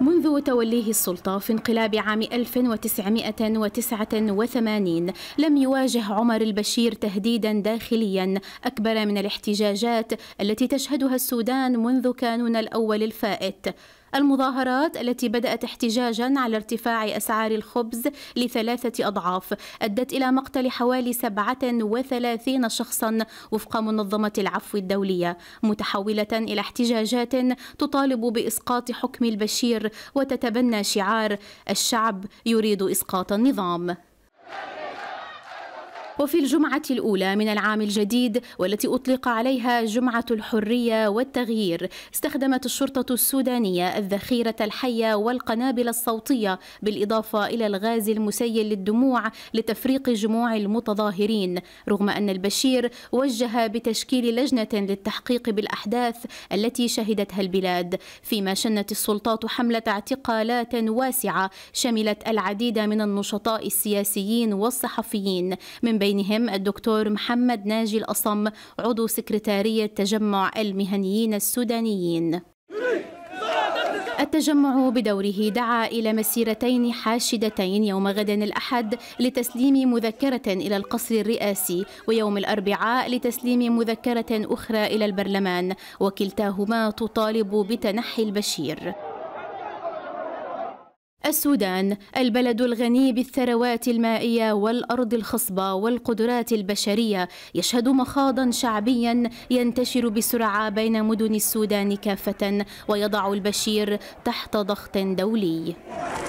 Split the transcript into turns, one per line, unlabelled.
منذ توليه السلطة في انقلاب عام 1989 لم يواجه عمر البشير تهديدا داخليا أكبر من الاحتجاجات التي تشهدها السودان منذ كانون الأول الفائت المظاهرات التي بدأت احتجاجا على ارتفاع أسعار الخبز لثلاثة أضعاف أدت إلى مقتل حوالي 37 شخصا وفق منظمة العفو الدولية متحولة إلى احتجاجات تطالب بإسقاط حكم البشير وتتبنى شعار الشعب يريد إسقاط النظام وفي الجمعة الأولى من العام الجديد والتي أطلق عليها جمعة الحرية والتغيير استخدمت الشرطة السودانية الذخيرة الحية والقنابل الصوتية بالإضافة إلى الغاز المسيل للدموع لتفريق جموع المتظاهرين رغم أن البشير وجه بتشكيل لجنة للتحقيق بالأحداث التي شهدتها البلاد فيما شنت السلطات حملة اعتقالات واسعة شملت العديد من النشطاء السياسيين والصحفيين من بين بينهم الدكتور محمد ناجي الأصم عضو سكرتارية تجمع المهنيين السودانيين التجمع بدوره دعا إلى مسيرتين حاشدتين يوم غد الأحد لتسليم مذكرة إلى القصر الرئاسي ويوم الأربعاء لتسليم مذكرة أخرى إلى البرلمان وكلتاهما تطالب بتنحي البشير السودان البلد الغني بالثروات المائية والأرض الخصبة والقدرات البشرية يشهد مخاضا شعبيا ينتشر بسرعة بين مدن السودان كافة ويضع البشير تحت ضغط دولي